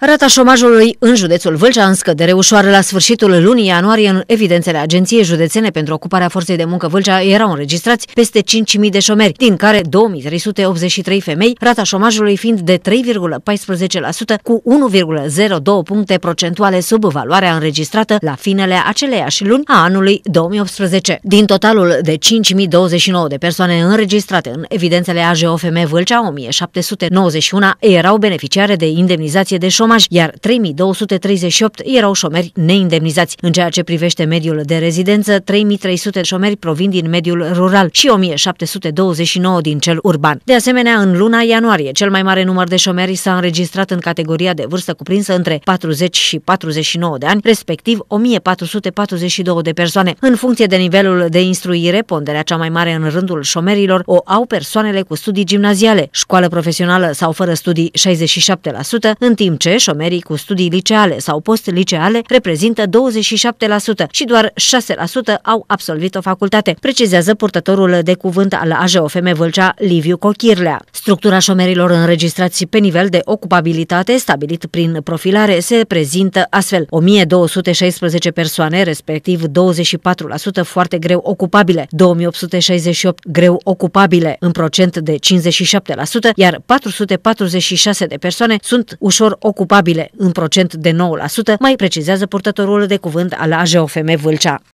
Rata șomajului în județul Vâlcea în scădere ușoară la sfârșitul lunii ianuarie în evidențele Agenției Județene pentru Ocuparea Forței de Muncă Vâlcea erau înregistrați peste 5.000 de șomeri, din care 2.383 femei, rata șomajului fiind de 3,14% cu 1,02 puncte procentuale sub valoarea înregistrată la finele aceleiași luni a anului 2018. Din totalul de 5.029 de persoane înregistrate în evidențele AJOFM Vâlcea, 1.791 erau beneficiare de indemnizație de șomaj șomaj, iar 3238 erau șomeri neindemnizați. În ceea ce privește mediul de rezidență, 3300 șomeri provin din mediul rural și 1729 din cel urban. De asemenea, în luna ianuarie, cel mai mare număr de șomeri s-a înregistrat în categoria de vârstă cuprinsă între 40 și 49 de ani, respectiv 1442 de persoane. În funcție de nivelul de instruire, ponderea cea mai mare în rândul șomerilor o au persoanele cu studii gimnaziale, școală profesională sau fără studii 67%, în timp ce șomerii cu studii liceale sau post-liceale reprezintă 27% și doar 6% au absolvit o facultate, precizează purtătorul de cuvânt al AJOFM Vâlcea, Liviu Cochirlea. Structura șomerilor înregistrați pe nivel de ocupabilitate stabilit prin profilare se prezintă astfel 1216 persoane, respectiv 24% foarte greu ocupabile, 2868 greu ocupabile în procent de 57%, iar 446 de persoane sunt ușor ocupabile ocupabile în procent de 9%, mai precizează purtătorul de cuvânt al AJOFM Vâlcea.